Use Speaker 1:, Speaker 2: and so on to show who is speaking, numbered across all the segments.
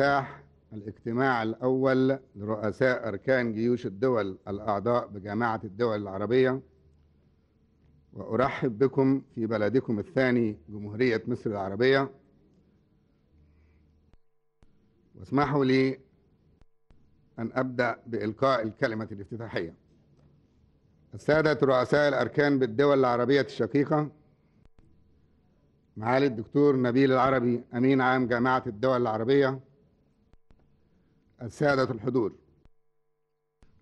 Speaker 1: افتتاح الاجتماع الأول لرؤساء أركان جيوش الدول الأعضاء بجامعة الدول العربية وأرحب بكم في بلدكم الثاني جمهورية مصر العربية واسمحوا لي أن أبدأ بإلقاء الكلمة الافتتاحية السادة رؤساء الأركان بالدول العربية الشقيقة معالي الدكتور نبيل العربي أمين عام جامعة الدول العربية السادة الحضور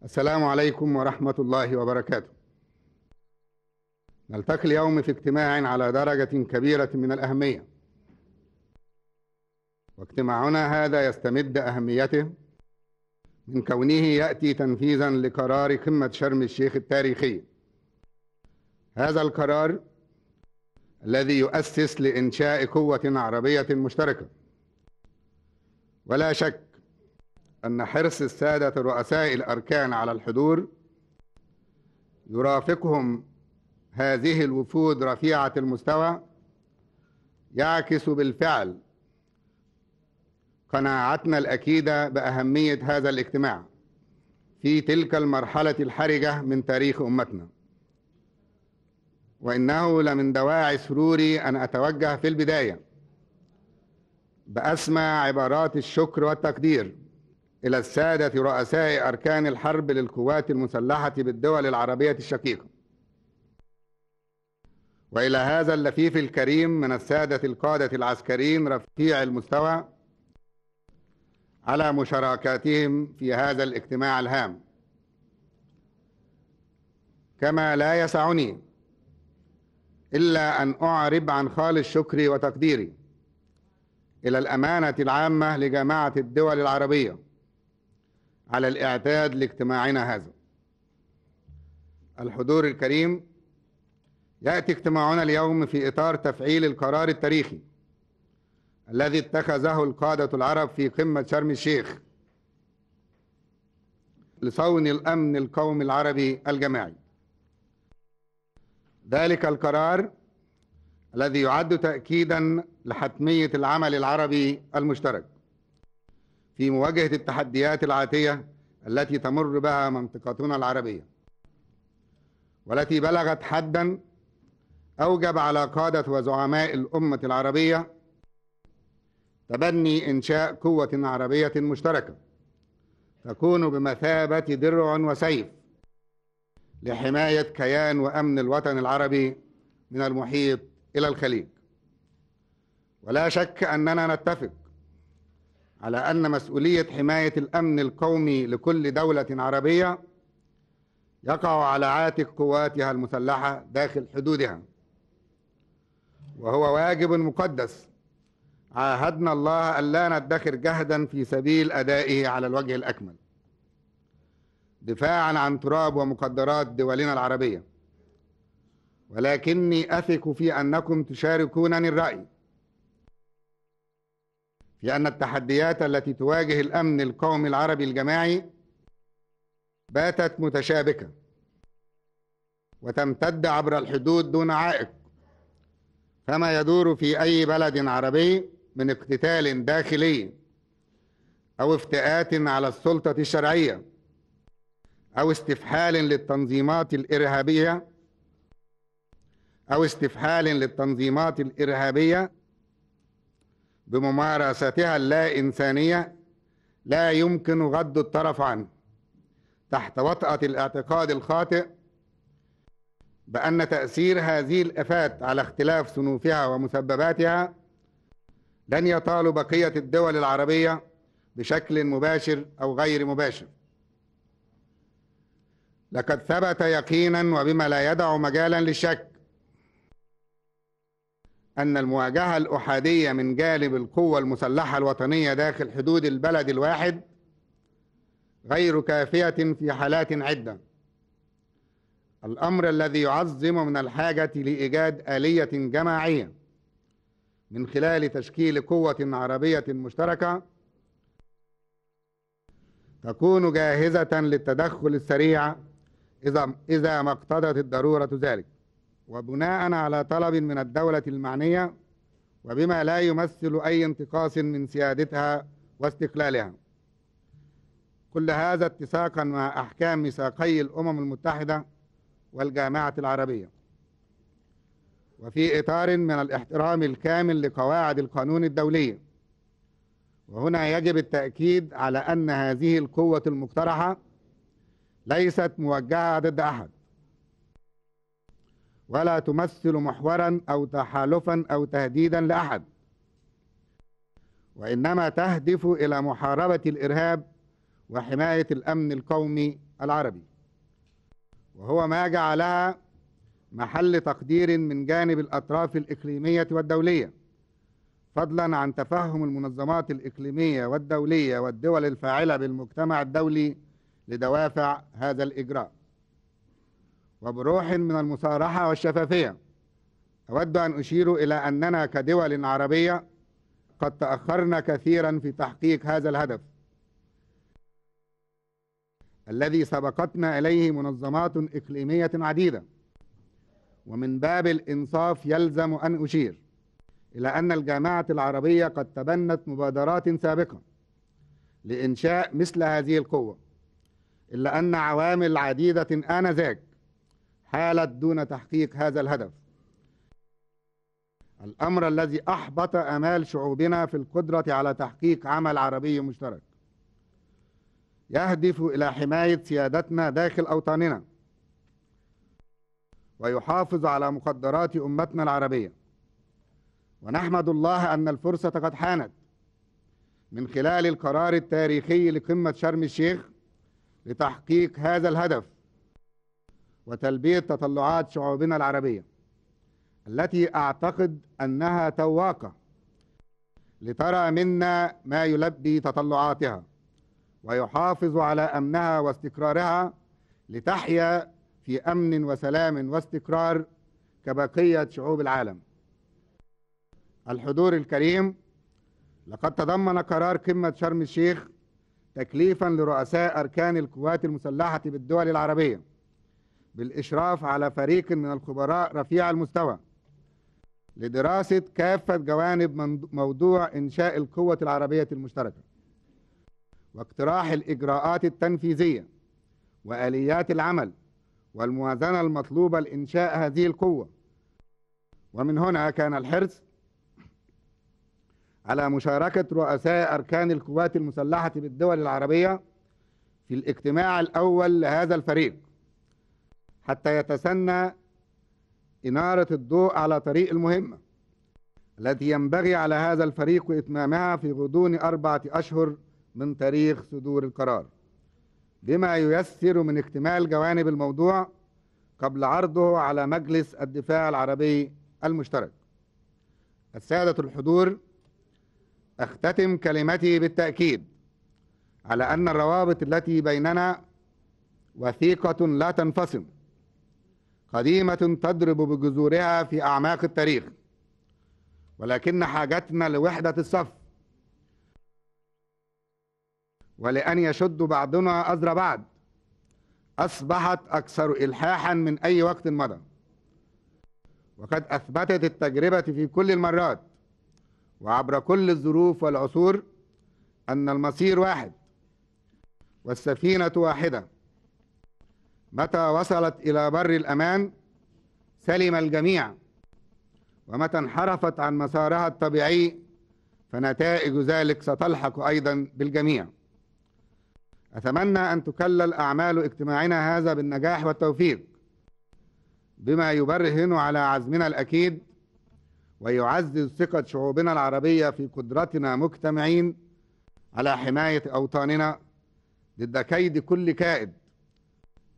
Speaker 1: السلام عليكم ورحمة الله وبركاته نلتقي اليوم في اجتماع على درجة كبيرة من الأهمية واجتماعنا هذا يستمد أهميته من كونه يأتي تنفيذا لقرار قمة شرم الشيخ التاريخي هذا القرار الذي يؤسس لإنشاء قوة عربية مشتركة ولا شك أن حرص السادة رؤساء الأركان على الحضور يرافقهم هذه الوفود رفيعة المستوى يعكس بالفعل قناعتنا الأكيدة بأهمية هذا الاجتماع في تلك المرحلة الحرجة من تاريخ أمتنا وإنه لمن دواعي سروري أن أتوجه في البداية بأسمى عبارات الشكر والتقدير إلى السادة رؤساء أركان الحرب للقوات المسلحة بالدول العربية الشقيقة وإلى هذا اللفيف الكريم من السادة القادة العسكريين رفيع المستوى على مشاركاتهم في هذا الاجتماع الهام كما لا يسعني إلا أن أعرب عن خالص شكري وتقديري إلى الأمانة العامة لجماعة الدول العربية على الإعداد لاجتماعنا هذا الحضور الكريم يأتي اجتماعنا اليوم في إطار تفعيل القرار التاريخي الذي اتخذه القادة العرب في قمة شرم الشيخ لصون الأمن القومي العربي الجماعي ذلك القرار الذي يعد تأكيدا لحتمية العمل العربي المشترك في مواجهة التحديات العاتية التي تمر بها منطقتنا العربية والتي بلغت حدا أوجب على قادة وزعماء الأمة العربية تبني إنشاء قوة عربية مشتركة تكون بمثابة درع وسيف لحماية كيان وأمن الوطن العربي من المحيط إلى الخليج ولا شك أننا نتفق على أن مسؤولية حماية الأمن القومي لكل دولة عربية يقع على عاتق قواتها المسلحة داخل حدودها وهو واجب مقدس عاهدنا الله ألا ندخر جهدا في سبيل أدائه على الوجه الأكمل دفاعا عن تراب ومقدرات دولنا العربية ولكني أثق في أنكم تشاركونني الرأي في أن التحديات التي تواجه الأمن القومي العربي الجماعي باتت متشابكة وتمتد عبر الحدود دون عائق فما يدور في أي بلد عربي من اقتتال داخلي أو افتئات على السلطة الشرعية أو استفحال للتنظيمات الإرهابية أو استفحال للتنظيمات الإرهابية بممارستها اللا إنسانية لا يمكن غض الطرف عنه تحت وطأة الاعتقاد الخاطئ بأن تأثير هذه الآفات على اختلاف صنوفها ومسبباتها لن يطال بقية الدول العربية بشكل مباشر أو غير مباشر لقد ثبت يقينا وبما لا يدع مجالا للشك أن المواجهة الأحادية من جانب القوة المسلحة الوطنية داخل حدود البلد الواحد غير كافية في حالات عدة الأمر الذي يعظم من الحاجة لإيجاد آلية جماعية من خلال تشكيل قوة عربية مشتركة تكون جاهزة للتدخل السريع إذا إذا ما اقتضت الضرورة ذلك وبناء على طلب من الدولة المعنية وبما لا يمثل أي انتقاص من سيادتها واستقلالها كل هذا اتساقا مع أحكام ميثاقي الأمم المتحدة والجامعة العربية وفي إطار من الاحترام الكامل لقواعد القانون الدولي وهنا يجب التأكيد على أن هذه القوة المقترحة ليست موجهة ضد أحد ولا تمثل محورا أو تحالفا أو تهديدا لأحد وإنما تهدف إلى محاربة الإرهاب وحماية الأمن القومي العربي وهو ما جعلها محل تقدير من جانب الأطراف الإقليمية والدولية فضلا عن تفهم المنظمات الإقليمية والدولية والدول الفاعلة بالمجتمع الدولي لدوافع هذا الإجراء وبروح من المصارحة والشفافية أود أن أشير إلى أننا كدول عربية قد تأخرنا كثيرا في تحقيق هذا الهدف الذي سبقتنا إليه منظمات إقليمية عديدة ومن باب الإنصاف يلزم أن أشير إلى أن الجامعة العربية قد تبنت مبادرات سابقة لإنشاء مثل هذه القوة إلا أن عوامل عديدة آنذاك حالت دون تحقيق هذا الهدف الأمر الذي أحبط أمال شعوبنا في القدرة على تحقيق عمل عربي مشترك يهدف إلى حماية سيادتنا داخل أوطاننا ويحافظ على مقدرات أمتنا العربية ونحمد الله أن الفرصة قد حانت من خلال القرار التاريخي لقمة شرم الشيخ لتحقيق هذا الهدف وتلبية تطلعات شعوبنا العربية التي أعتقد أنها تواقة لترى منا ما يلبي تطلعاتها ويحافظ على أمنها واستقرارها لتحيا في أمن وسلام واستقرار كبقية شعوب العالم الحضور الكريم لقد تضمن قرار قمة شرم الشيخ تكليفا لرؤساء أركان القوات المسلحة بالدول العربية بالإشراف على فريق من الخبراء رفيع المستوى لدراسة كافة جوانب موضوع إنشاء القوة العربية المشتركة واقتراح الإجراءات التنفيذية وآليات العمل والموازنة المطلوبة لإنشاء هذه القوة ومن هنا كان الحرص على مشاركة رؤساء أركان القوات المسلحة بالدول العربية في الاجتماع الأول لهذا الفريق حتى يتسنى إنارة الضوء على طريق المهمة التي ينبغي على هذا الفريق إتمامها في غضون أربعة أشهر من تاريخ صدور القرار بما ييسر من اكتمال جوانب الموضوع قبل عرضه على مجلس الدفاع العربي المشترك السادة الحضور أختتم كلمتي بالتأكيد على أن الروابط التي بيننا وثيقة لا تنفصل قديمة تضرب بجذورها في أعماق التاريخ ولكن حاجتنا لوحدة الصف ولأن يشد بعضنا أزر بعض أصبحت أكثر إلحاحا من أي وقت مضى وقد أثبتت التجربة في كل المرات وعبر كل الظروف والعصور أن المصير واحد والسفينة واحدة متى وصلت إلى بر الأمان سلم الجميع ومتى انحرفت عن مسارها الطبيعي فنتائج ذلك ستلحق أيضا بالجميع أتمنى أن تكلل أعمال اجتماعنا هذا بالنجاح والتوفيق بما يبرهن على عزمنا الأكيد ويعزز ثقة شعوبنا العربية في قدرتنا مجتمعين على حماية أوطاننا ضد كيد كل كائد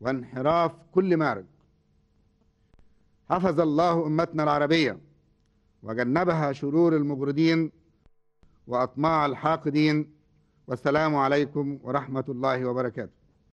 Speaker 1: وانحراف كل معرض حفظ الله أمتنا العربية وجنبها شرور المبردين وأطماع الحاقدين والسلام عليكم ورحمة الله وبركاته